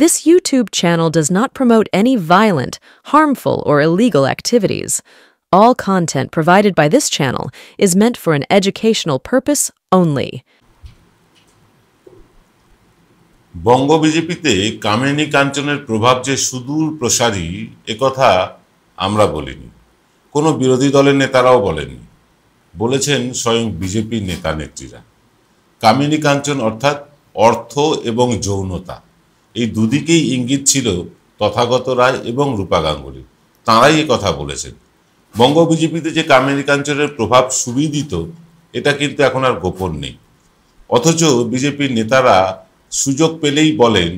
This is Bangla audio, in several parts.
This YouTube channel does not promote any violent, harmful, or illegal activities. All content provided by this channel is meant for an educational purpose only. বঙ্গ বিজেপিতে কামিনী কাঞ্চনের প্রভাব যে সুদূর প্রসারী একথা আমরা বলিনি কোনো বিরোধী দলের নেতারাও বলেনি বলেছেন স্বয়ং বিজেপি নেতা নেত্রীরা কামিনী কাঞ্চন অর্থাৎ অর্থ এবং যৌনতা এই দুদিকেই ইঙ্গিত ছিল তথাগত রায় এবং রূপা গাঙ্গুলি তাঁরাই কথা বলেছেন বঙ্গ বিজেপিতে যে কামেরিকাঞ্চলের প্রভাব সুবিদিত এটা কিন্তু এখন আর গোপন নেই অথচ বিজেপির নেতারা সুযোগ পেলেই বলেন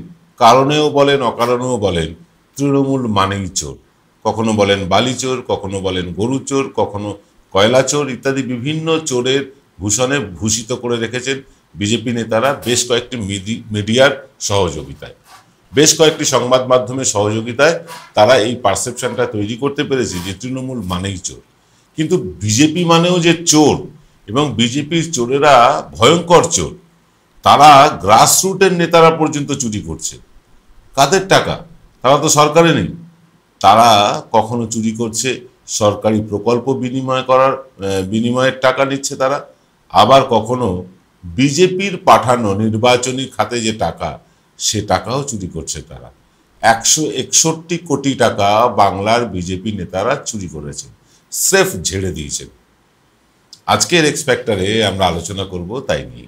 কারণেও বলেন অকারণেও বলেন তৃণমূল মানেই চোর কখনো বলেন বালি চোর কখনো বলেন গরু চোর কখনো চোর ইত্যাদি বিভিন্ন চোরের ভূষণে ভূষিত করে রেখেছেন বিজেপি নেতারা বেশ কয়েকটি মিডিয়ার সহযোগিতায় বেশ কয়েকটি সংবাদ মাধ্যমের সহযোগিতায় তারা এই পারসেপশনটা তৈরি করতে পেরেছে যে তৃণমূল মানেই চোর কিন্তু বিজেপি মানেও যে চোর এবং বিজেপির চোরেরা ভয়ঙ্কর চোর তারা গ্রাসরুটের নেতারা পর্যন্ত চুরি করছে কাদের টাকা তারা তো সরকারে নেই তারা কখনো চুরি করছে সরকারি প্রকল্প বিনিময় করার বিনিময়ের টাকা নিচ্ছে তারা আবার কখনো বিজেপির পাঠানো নির্বাচনী খাতে যে টাকা সে টাকাও চুরি করছে তারা একশো একষট্টি কোটি টাকা বাংলার বিজেপি নেতারা চুরি করেছে স্রেফ ঝেড়ে দিয়েছেন আজকের এক্সপেক্টারে আমরা আলোচনা করব তাই নিয়ে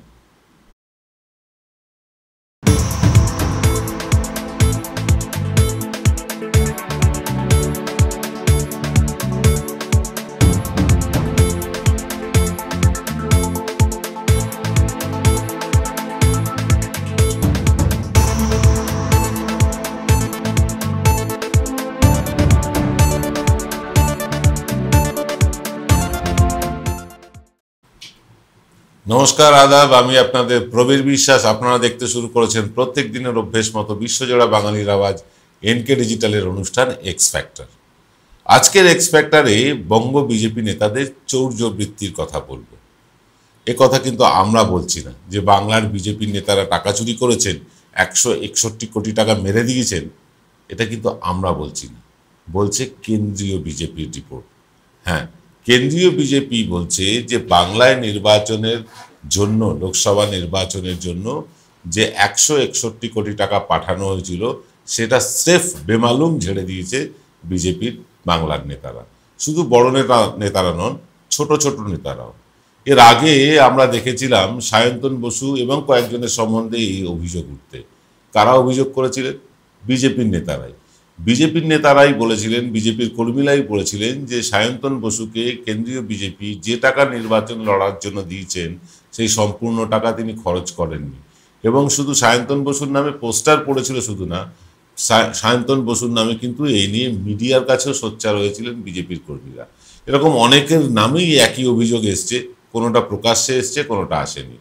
নমস্কার আদাব আমি আপনাদের প্রবীর বিশ্বাস আপনারা দেখতে শুরু করেছেন প্রত্যেক দিনের অভ্যেস মতো বিশ্বজোড়া বাঙালির আওয়াজ এনকে ডিজিটালের অনুষ্ঠান এক্স ফ্যাক্টর আজকের এক্স ফ্যাক্টরে বঙ্গ বিজেপি নেতাদের চৌর্য বৃত্তির কথা বলব এ কথা কিন্তু আমরা বলছি না যে বাংলার বিজেপির নেতারা টাকা চুরি করেছেন একশো একষট্টি কোটি টাকা মেরে দিয়েছেন এটা কিন্তু আমরা বলছি না বলছে কেন্দ্রীয় বিজেপির রিপোর্ট হ্যাঁ কেন্দ্রীয় বিজেপি বলছে যে বাংলায় নির্বাচনের জন্য লোকসভা নির্বাচনের জন্য যে একশো একষট্টি কোটি টাকা পাঠানো হয়েছিল সেটা স্রেফ বেমালুম ঝেড়ে দিয়েছে বিজেপির বাংলার নেতারা শুধু বড় নেতা নেতারা নন ছোট ছোট নেতারাও এর আগে আমরা দেখেছিলাম সায়ন্তন বসু এবং কয়েকজনের সম্বন্ধে এই অভিযোগ উঠতে কারা অভিযোগ করেছিলেন বিজেপির নেতারাই বিজেপির নেতারাই বলেছিলেন বিজেপির কর্মীরাই বলেছিলেন যে সায়ন্তন বসুকে কেন্দ্রীয় বিজেপি যে টাকা নির্বাচন লড়ার জন্য দিয়েছেন সেই সম্পূর্ণ টাকা তিনি খরচ করেননি এবং শুধু সায়ন্তন বসুর নামে পোস্টার পড়েছিল শুধু না সায়ন্তন বসুর নামে কিন্তু এই নিয়ে মিডিয়ার কাছেও সোচ্চার হয়েছিলেন বিজেপির কর্মীরা এরকম অনেকের নামেই একই অভিযোগ এসছে কোনোটা প্রকাশ্যে এসছে কোনোটা আসেনি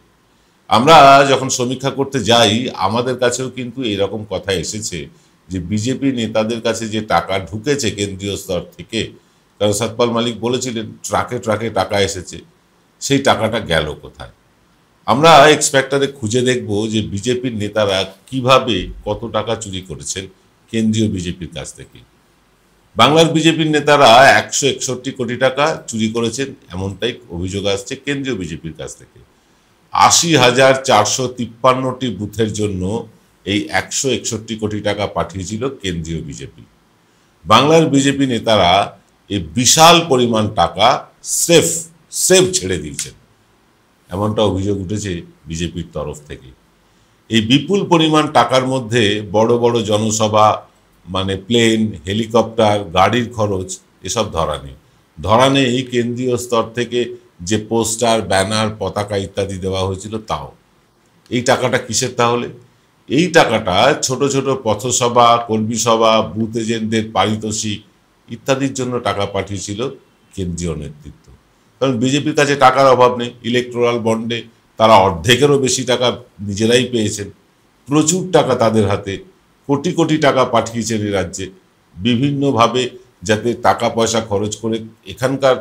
আমরা যখন সমীক্ষা করতে যাই আমাদের কাছেও কিন্তু এইরকম কথা এসেছে যে বিজেপি নেতাদের কাছে যে টাকা ঢুকেছে কেন্দ্রীয় স্তর থেকে কারণ সতপাল মালিক বলেছিলেন ট্রাকে ট্রাকে টাকা এসেছে সেই টাকাটা গেল কোথায় আমরা এক্সপেক্টারে খুঁজে দেখব যে বিজেপির নেতারা কিভাবে কত টাকা চুরি করেছেন কেন্দ্রীয় বিজেপির কাছ থেকে বাংলার বিজেপির নেতারা একশো একষট্টি কোটি টাকা চুরি করেছেন এমনটাই অভিযোগ আসছে কেন্দ্রীয় বিজেপির কাছ থেকে আশি হাজার চারশো তিপ্পান্নটি বুথের জন্য এই একশো একষট্টি কোটি টাকা পাঠিয়েছিল কেন্দ্রীয় বিজেপি বাংলার বিজেপি নেতারা এই বিশাল পরিমাণ টাকা সেফ সেফ ছেড়ে দিয়েছেন এমনটা অভিযোগ উঠেছে বিজেপির তরফ থেকে এই বিপুল পরিমাণ টাকার মধ্যে বড় বড় জনসভা মানে প্লেন হেলিকপ্টার গাড়ির খরচ এসব ধরা নেই ধরা নেই কেন্দ্রীয় স্তর থেকে যে পোস্টার ব্যানার পতাকা ইত্যাদি দেওয়া হয়েছিল তাও এই টাকাটা কিসের তাহলে এই টাকাটা ছোট ছোট পথসভা কর্মী সভা বুথ এজেন্টদের পারিতোষিক ইত্যাদির জন্য টাকা পাঠিয়েছিল কেন্দ্রীয় নেতৃত্ব কারণ বিজেপির কাছে টাকার অভাব নেই ইলেকট্রাল বন্ডে তারা অর্ধেকেরও বেশি টাকা নিজেরাই পেয়েছেন প্রচুর টাকা তাদের হাতে কোটি কোটি টাকা পাঠিয়েছেন এই রাজ্যে বিভিন্নভাবে যাতে টাকা পয়সা খরচ করে এখানকার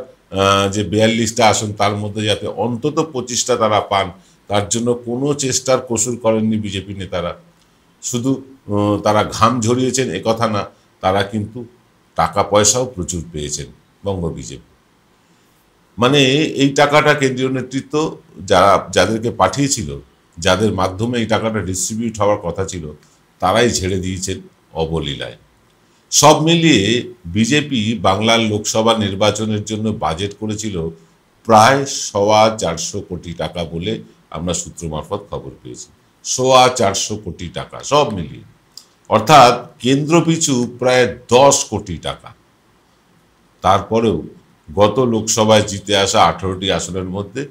যে বিয়াল্লিশটা আসন তার মধ্যে যাতে অন্তত পঁচিশটা তারা পান তার জন্য কোনো চেষ্টার কসুর করেননি বিজেপি নেতারা শুধু তারা ঘাম ঝরিয়েছেন একথা না তারা কিন্তু টাকা পয়সাও প্রচুর পেয়েছেন বঙ্গ বিজেপি মানে এই টাকাটা কেন্দ্রীয় নেতৃত্ব যারা যাদেরকে পাঠিয়েছিল যাদের মাধ্যমে এই টাকাটা ডিস্ট্রিবিউট হওয়ার কথা ছিল তারাই ঝেড়ে দিয়েছেন অবলীলায় সব মিলিয়ে বিজেপি বাংলার লোকসভা নির্বাচনের জন্য বাজেট করেছিল প্রায় সওয়া চারশো কোটি টাকা বলে আমরা সূত্র মারফত খবর পেয়েছি সোয়া চারশো কোটি টাকা সব মিলিয়ে অর্থাৎ কেন্দ্রপিছু প্রায় দশ কোটি টাকা তারপরেও গত লোকসভায় জিতে আসা আঠেরোটি আসনের মধ্যে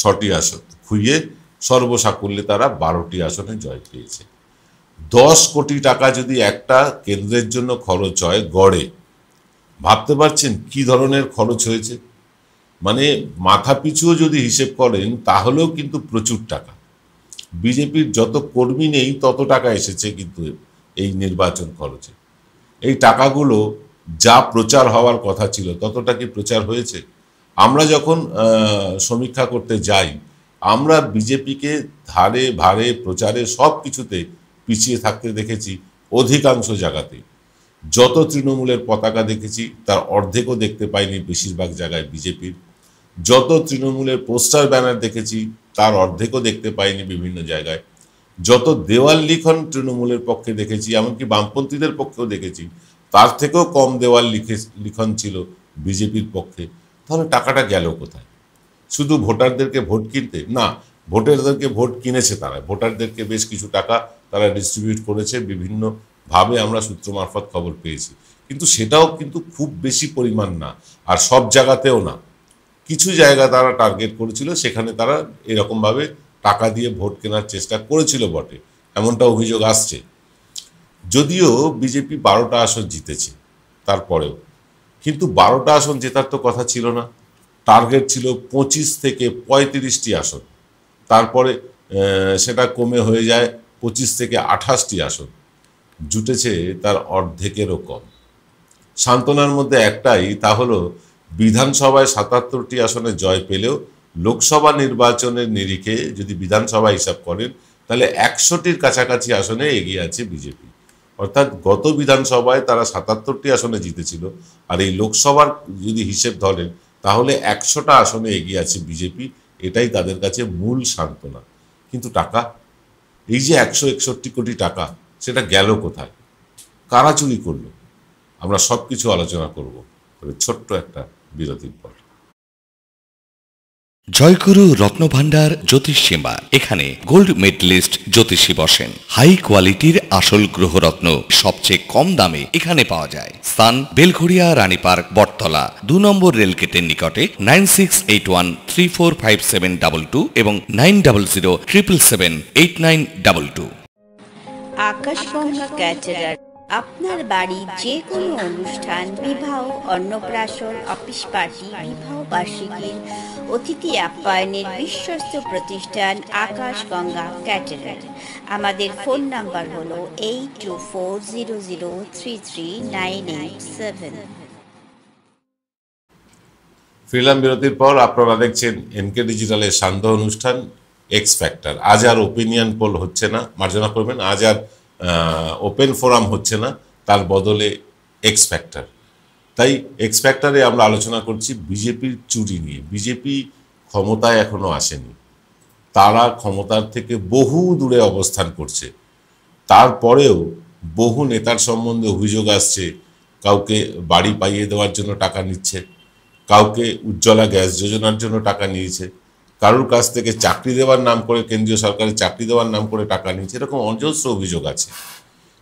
ছটি আসন খুঁয়ে সর্বসাকুল্যে তারা বারোটি আসনে জয় পেয়েছে দশ কোটি টাকা যদি একটা কেন্দ্রের জন্য খরচ হয় গড়ে ভাবতে পারছেন কি ধরনের খরচ হয়েছে মানে মাথা পিছুও যদি হিসেব করেন তাহলেও কিন্তু প্রচুর টাকা বিজেপির যত কর্মী নেই তত টাকা এসেছে কিন্তু এই নির্বাচন খরচে এই টাকাগুলো যা প্রচার হওয়ার কথা ছিল ততটা কি প্রচার হয়েছে আমরা যখন সমীক্ষা করতে যাই আমরা বিজেপিকে ধারে ভারে প্রচারে সব কিছুতে পিছিয়ে থাকতে দেখেছি অধিকাংশ জায়গাতে যত তৃণমূলের পতাকা দেখেছি তার অর্ধেকও দেখতে পাইনি বেশিরভাগ জায়গায় বিজেপির যত তৃণমূলের পোস্টার ব্যানার দেখেছি তার অর্ধেকও দেখতে পাইনি বিভিন্ন জায়গায় যত দেওয়াল লিখন তৃণমূলের পক্ষে দেখেছি এমনকি বামপন্থীদের পক্ষেও দেখেছি তার থেকেও কম দেওয়াল লিখে লিখন ছিল বিজেপির পক্ষে তাহলে টাকাটা গেল কোথায় শুধু ভোটারদেরকে ভোট কিনতে না ভোটারদেরকে ভোট কিনেছে তারা ভোটারদেরকে বেশ কিছু টাকা তারা ডিস্ট্রিবিউট করেছে বিভিন্নভাবে আমরা সূত্র মারফত খবর পেয়েছি কিন্তু সেটাও কিন্তু খুব বেশি পরিমাণ না আর সব জায়গাতেও না কিছু জায়গা তারা টার্গেট করেছিল সেখানে তারা এরকমভাবে টাকা দিয়ে ভোট কেনার চেষ্টা করেছিল বটে এমনটা অভিযোগ আসছে যদিও বিজেপি বারোটা আসন জিতেছে তারপরেও কিন্তু বারোটা আসন জেতার তো কথা ছিল না টার্গেট ছিল পঁচিশ থেকে পঁয়ত্রিশটি আসন তারপরে সেটা কমে হয়ে যায় পঁচিশ থেকে আঠাশটি আসন জুটেছে তার অর্ধেকেরও কম সান্ত্বনার মধ্যে একটাই তা হলো বিধানসভায় সাতাত্তরটি আসনে জয় পেলেও লোকসভা নির্বাচনের নিরিখে যদি বিধানসভা হিসাব করেন তাহলে একশোটির কাছাকাছি আসনে এগিয়ে আছে বিজেপি অর্থাৎ গত বিধানসভায় তারা সাতাত্তরটি আসনে জিতেছিল আর এই লোকসভার যদি হিসেব ধরেন তাহলে একশোটা আসনে এগিয়ে আছে বিজেপি এটাই তাদের কাছে মূল সান্ত্বনা কিন্তু টাকা এই যে একশো একষট্টি কোটি টাকা সেটা গেল কোথায় কারা চুরি করলো আমরা সব কিছু আলোচনা করব ছোট্ট একটা বিরতির পর জয়গুরু রত্নভাণ্ডার জ্যোতিষ এখানে গোল্ড মেডলিস্ট জ্যোতিষী বসেন হাই কোয়ালিটির আসল গ্রহরত্ন সবচেয়ে কম দামে এখানে পাওয়া যায় স্থান বেলঘড়িয়া রানী পার্ক বটতলা দু নম্বর রেলগেটের নিকটে nine six eight one three four five seven double two এবং nine double zero triple seven eight nine double two আপনার বাড়ির যে কোনো অনুষ্ঠান বিবাহ অন্নপ্রাশন অফিস পার্টি বিবাহ বার্ষিকীর অতিথি আপ্যায়নের বিশ্বস্ত প্রতিষ্ঠান আকাশ গঙ্গা ক্যাটারার আমাদের ফোন নাম্বার হলো eight two four zero zero three three nine eight seven ফিরলাম বিরতির পর আপনারা দেখছেন এনকে ডিজিটালের সান্ধ্য অনুষ্ঠান এক্স ফ্যাক্টর আজ আর ওপিনিয়ন পোল হচ্ছে না মার্জনা করবেন আজ আর ওপেন ফোরাম হচ্ছে না তার বদলে এক্স ফ্যাক্টর তাই এক্স ফ্যাক্টরে আমরা আলোচনা করছি বিজেপির চুরি নিয়ে বিজেপি ক্ষমতায় এখনও আসেনি তারা ক্ষমতার থেকে বহু দূরে অবস্থান করছে তারপরেও বহু নেতার সম্বন্ধে অভিযোগ আসছে কাউকে বাড়ি পাইয়ে দেওয়ার জন্য টাকা নিচ্ছে কাউকে উজ্জ্বলা গ্যাস যোজনার জন্য টাকা নিয়েছে কারোর কাছ থেকে চাকরি দেওয়ার নাম করে কেন্দ্রীয় সরকারের চাকরি দেওয়ার নাম করে টাকা নিয়েছে এরকম অজস্র অভিযোগ আছে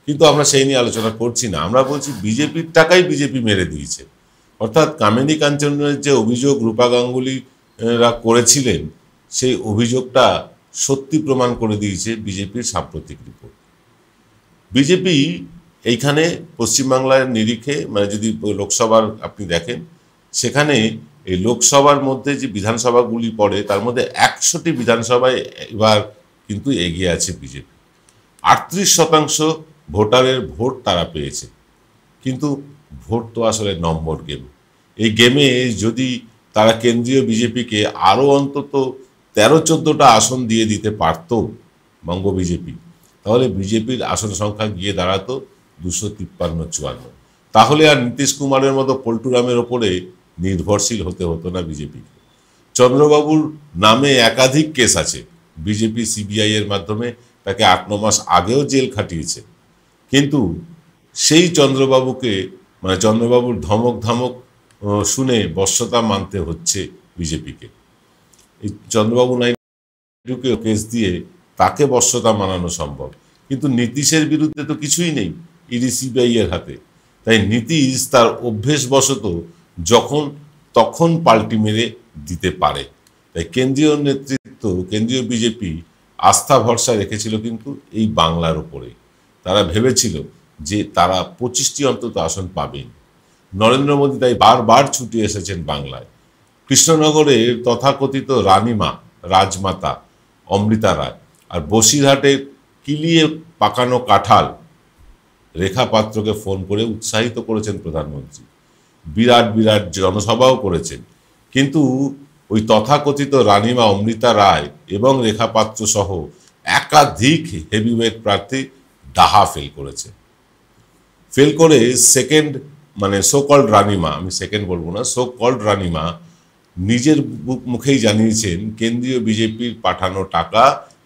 কিন্তু আমরা সেই নিয়ে আলোচনা করছি না আমরা বলছি বিজেপির টাকাই বিজেপি মেরে দিয়েছে অর্থাৎ কামিনী কাঞ্চনের যে অভিযোগ রূপা গাঙ্গুলিরা করেছিলেন সেই অভিযোগটা সত্যি প্রমাণ করে দিয়েছে বিজেপির সাম্প্রতিক রিপোর্ট বিজেপি এইখানে পশ্চিমবাংলার নিরিখে মানে যদি লোকসভার আপনি দেখেন সেখানে এই লোকসভার মধ্যে যে বিধানসভাগুলি পড়ে তার মধ্যে একশোটি বিধানসভায় এবার কিন্তু এগিয়ে আছে বিজেপি আটত্রিশ শতাংশ ভোটারের ভোট তারা পেয়েছে কিন্তু ভোট তো আসলে নম্বর গেম এই গেমে যদি তারা কেন্দ্রীয় বিজেপিকে আরও অন্তত তেরো চোদ্দোটা আসন দিয়ে দিতে পারত বঙ্গ বিজেপি তাহলে বিজেপির আসন সংখ্যা গিয়ে দাঁড়াতো দুশো তিপ্পান্ন চুয়ান্ন তাহলে আর নীতিশ কুমারের মতো পল্টুরামের ওপরে নির্ভরশীল হতে হতো না বিজেপিকে চন্দ্রবাবুর নামে একাধিক কেস আছে বিজেপি সিবিআই এর মাধ্যমে তাকে আট ন মাস আগেও জেল খাটিয়েছে কিন্তু সেই চন্দ্রবাবুকে মানে চন্দ্রবাবুর ধমক ধমক শুনে বর্ষতা মানতে হচ্ছে বিজেপিকে এই চন্দ্রবাবু নাইডুকে কেস দিয়ে তাকে বর্ষতা মানানো সম্ভব কিন্তু নীতিশের বিরুদ্ধে তো কিছুই নেই ইডি সিবিআই এর হাতে তাই নীতিশ তার অভ্যেসবশত যখন তখন পাল্টি মেরে দিতে পারে তাই কেন্দ্রীয় নেতৃত্ব কেন্দ্রীয় বিজেপি আস্থা ভরসা রেখেছিল কিন্তু এই বাংলার ওপরে তারা ভেবেছিল যে তারা পঁচিশটি অন্তত আসন পাবেন নরেন্দ্র মোদী তাই বারবার ছুটি এসেছেন বাংলায় কৃষ্ণনগরের তথাকথিত রানীমা রাজমাতা অমৃতা রায় আর বসিরহাটের কিলিয়ে পাকানো কাঁঠাল রেখা পাত্রকে ফোন করে উৎসাহিত করেছেন প্রধানমন্ত্রী বিরাট বিরাট জনসভাও করেছেন কিন্তু ওই তথাকথিত রানিমা অমৃতা রায় এবং রেখা পাত্র সহ একাধিক হেভিওয়েট প্রার্থী ডাহা ফেল করেছে ফেল করে সেকেন্ড মানে সো কল্ড রানিমা আমি সেকেন্ড বলবো না সো কল্ড রানিমা নিজের মুখেই জানিয়েছেন কেন্দ্রীয় বিজেপির পাঠানো টাকা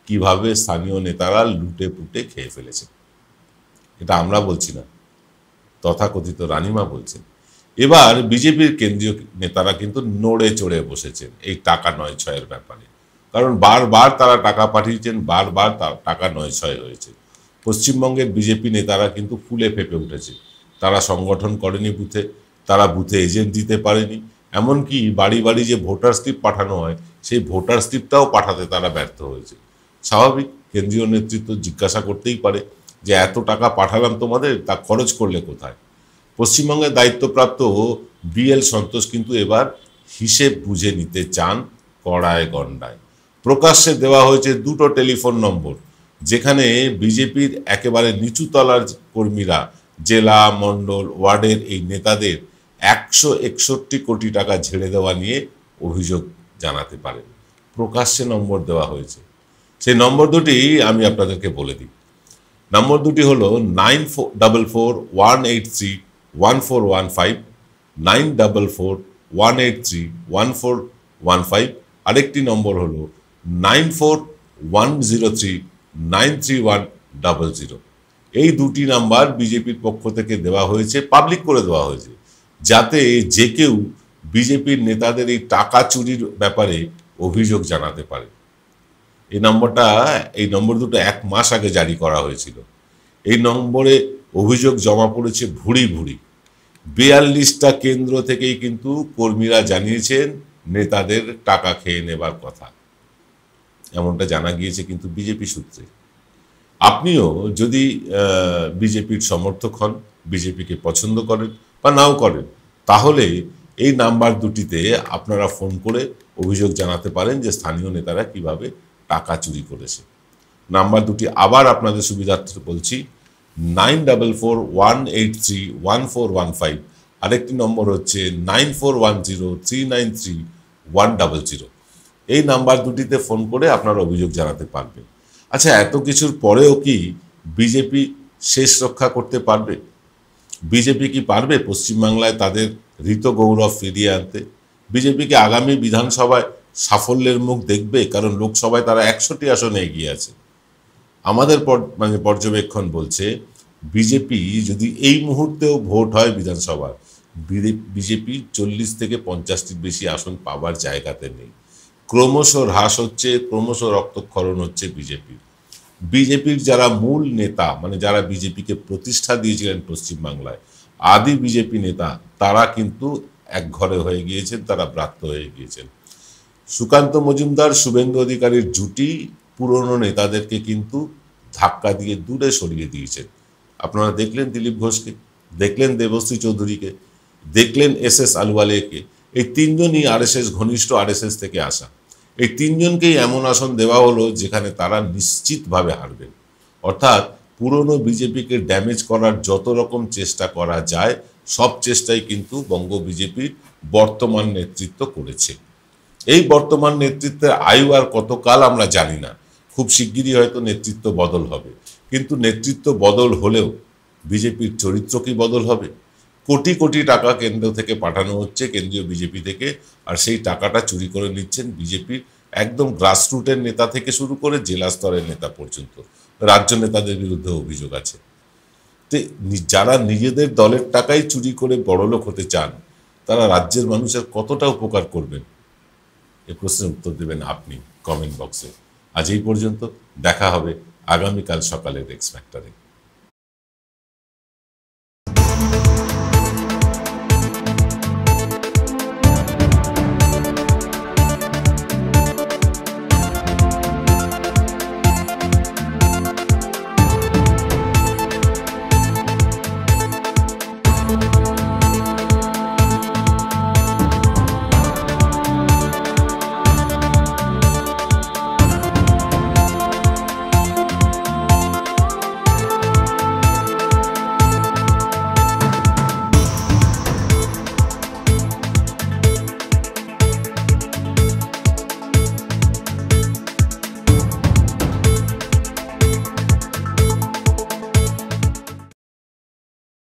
কিভাবে স্থানীয় নেতারা লুটে পুটে খেয়ে ফেলেছে এটা আমরা বলছি না তথাকথিত রানিমা বলছেন এবার বিজেপির কেন্দ্রীয় নেতারা কিন্তু নড়ে চড়ে বসেছেন এই টাকা নয় ছয়ের ব্যাপারে কারণ বারবার তারা টাকা পাঠিয়েছেন বারবার তার টাকা নয় ছয় হয়েছে পশ্চিমবঙ্গের বিজেপি নেতারা কিন্তু ফুলে ফেপে উঠেছে তারা সংগঠন করেনি বুথে তারা বুথে এজেন্ট দিতে পারেনি এমনকি বাড়ি বাড়ি যে ভোটার স্লিপ পাঠানো হয় সেই ভোটার স্লিপটাও পাঠাতে তারা ব্যর্থ হয়েছে স্বাভাবিক কেন্দ্রীয় নেতৃত্ব জিজ্ঞাসা করতেই পারে যে এত টাকা পাঠালাম তোমাদের তা খরচ করলে কোথায় পশ্চিমবঙ্গের দায়িত্বপ্রাপ্ত বিএল সন্তোষ কিন্তু এবার হিসেব বুঝে নিতে চান কড়ায় গণ্ডায় প্রকাশ্যে দেওয়া হয়েছে দুটো টেলিফোন নম্বর যেখানে বিজেপির একেবারে নিচু তলার কর্মীরা জেলা মণ্ডল ওয়ার্ডের এই নেতাদের একশো একষট্টি কোটি টাকা ঝেড়ে দেওয়া নিয়ে অভিযোগ জানাতে পারেন প্রকাশ্যে নম্বর দেওয়া হয়েছে সেই নম্বর দুটি আমি আপনাদেরকে বলে দিই নম্বর দুটি হলো nine four double four one eight three one five আরেকটি নম্বর হলো nine four one zero three nine three one double zero এই দুটি নাম্বার বিজেপির পক্ষ থেকে দেওয়া হয়েছে পাবলিক করে দেওয়া হয়েছে যাতে যে কেউ বিজেপির নেতাদের এই টাকা চুরির ব্যাপারে অভিযোগ জানাতে পারে এই নম্বরটা এই নম্বর দুটো এক মাস আগে জারি করা হয়েছিল এই নম্বরে অভিযোগ জমা পড়েছে ভুড়ি ভুড়ি বিয়াল্লিশটা কেন্দ্র থেকেই কিন্তু কর্মীরা জানিয়েছেন নেতাদের টাকা খেয়ে নেবার কথা এমনটা জানা গিয়েছে কিন্তু বিজেপি সূত্রে আপনিও যদি বিজেপির সমর্থক হন বিজেপিকে পছন্দ করেন বা নাও করেন তাহলে এই নাম্বার দুটিতে আপনারা ফোন করে অভিযোগ জানাতে পারেন যে স্থানীয় নেতারা কিভাবে টাকা চুরি করেছে নাম্বার দুটি আবার আপনাদের সুবিধার্থে বলছি nine double four one eight three one four one five আরেকটি নম্বর হচ্ছে nine four one zero three nine three one double zero এই নাম্বার দুটিতে ফোন করে আপনার অভিযোগ জানাতে পারবেন আচ্ছা এত কিছুর পরেও কি বিজেপি শেষ রক্ষা করতে পারবে বিজেপি কি পারবে পশ্চিমবাংলায় তাদের ঋত গৌরব ফিরিয়ে আনতে বিজেপিকে আগামী বিধানসভায় সাফল্যের মুখ দেখবে কারণ লোকসভায় তারা একশোটি আসনে এগিয়ে আছে আমাদের মানে পর্যবেক্ষণ বলছে বিজেপি যদি এই মুহূর্তেও ভোট হয় বিধানসভার বিজেপি চল্লিশ থেকে পঞ্চাশটির বেশি আসন পাবার জায়গাতে নেই ক্রমশ হ্রাস হচ্ছে ক্রমশ রক্তক্ষরণ হচ্ছে বিজেপি বিজেপির যারা মূল নেতা মানে যারা বিজেপিকে প্রতিষ্ঠা দিয়েছিলেন পশ্চিমবাংলায় আদি বিজেপি নেতা তারা কিন্তু এক ঘরে হয়ে গিয়েছেন তারা ব্রাত্য হয়ে গিয়েছেন সুকান্ত মজুমদার শুভেন্দু অধিকারীর জুটি পুরনো নেতাদেরকে কিন্তু ধাক্কা দিয়ে দূরে সরিয়ে দিয়েছেন আপনারা দেখলেন দিলীপ ঘোষকে দেখলেন দেবশ্রী চৌধুরীকে দেখলেন এস এস আলুওয়ালিয়াকে এই তিনজনই আর এস এস ঘনিষ্ঠ এস থেকে আসা এই তিনজনকেই এমন আসন দেওয়া হলো যেখানে তারা নিশ্চিতভাবে হারবেন অর্থাৎ পুরনো বিজেপিকে ড্যামেজ করার যত রকম চেষ্টা করা যায় সব চেষ্টাই কিন্তু বঙ্গ বিজেপির বর্তমান নেতৃত্ব করেছে এই বর্তমান নেতৃত্বের আয়ু আর কতকাল আমরা জানি না খুব শিগগিরই হয়তো নেতৃত্ব বদল হবে কিন্তু নেতৃত্ব বদল হলেও বিজেপির চরিত্র কি বদল হবে কোটি কোটি টাকা কেন্দ্র থেকে পাঠানো হচ্ছে কেন্দ্রীয় বিজেপি থেকে আর সেই টাকাটা চুরি করে নিচ্ছেন বিজেপির একদম গ্রাসরুটের নেতা থেকে শুরু করে জেলা স্তরের নেতা পর্যন্ত রাজ্য নেতাদের বিরুদ্ধে অভিযোগ আছে তো যারা নিজেদের দলের টাকাই চুরি করে বড়লোক হতে চান তারা রাজ্যের মানুষের কতটা উপকার করবেন এ প্রশ্নের উত্তর দেবেন আপনি কমেন্ট বক্সে আজ এই পর্যন্ত দেখা হবে আগামীকাল সকালের এক্স ফ্যাক্টরে